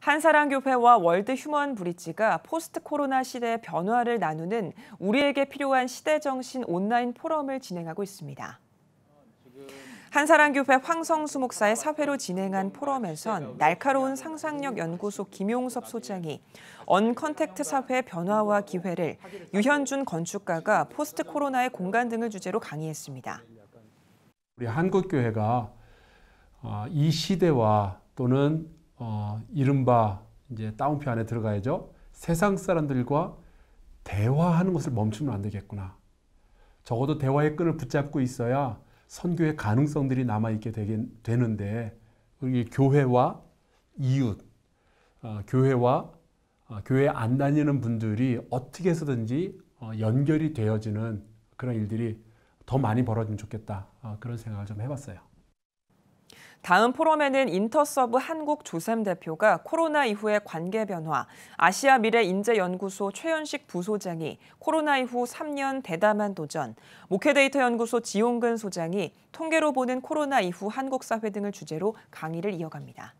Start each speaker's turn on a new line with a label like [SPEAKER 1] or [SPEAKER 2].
[SPEAKER 1] 한사랑교회와 월드 휴먼 브릿지가 포스트 코로나 시대의 변화를 나누는 우리에게 필요한 시대정신 온라인 포럼을 진행하고 있습니다. 한사랑교회 황성수 목사의 사회로 진행한 포럼에선 날카로운 상상력 연구소 김용섭 소장이 언컨택트 사회의 변화와 기회를 유현준 건축가가 포스트 코로나의 공간 등을 주제로 강의했습니다.
[SPEAKER 2] 우리 한국교회가 어, 이 시대와 또는 어, 이른바 이제 다운표 안에 들어가야죠. 세상 사람들과 대화하는 것을 멈추면 안 되겠구나. 적어도 대화의 끈을 붙잡고 있어야 선교의 가능성들이 남아있게 되는데 우리 교회와 이웃, 어, 교회와 어, 교회 안 다니는 분들이 어떻게 해서든지 어, 연결이 되어지는 그런 일들이 더 많이 벌어지면 좋겠다. 어, 그런 생각을 좀
[SPEAKER 1] 해봤어요. 다음 포럼에는 인터서브 한국 조샘 대표가 코로나 이후의 관계 변화, 아시아 미래 인재연구소 최연식 부소장이 코로나 이후 3년 대담한 도전, 모케데이터 연구소 지용근 소장이 통계로 보는 코로나 이후 한국 사회 등을 주제로 강의를 이어갑니다.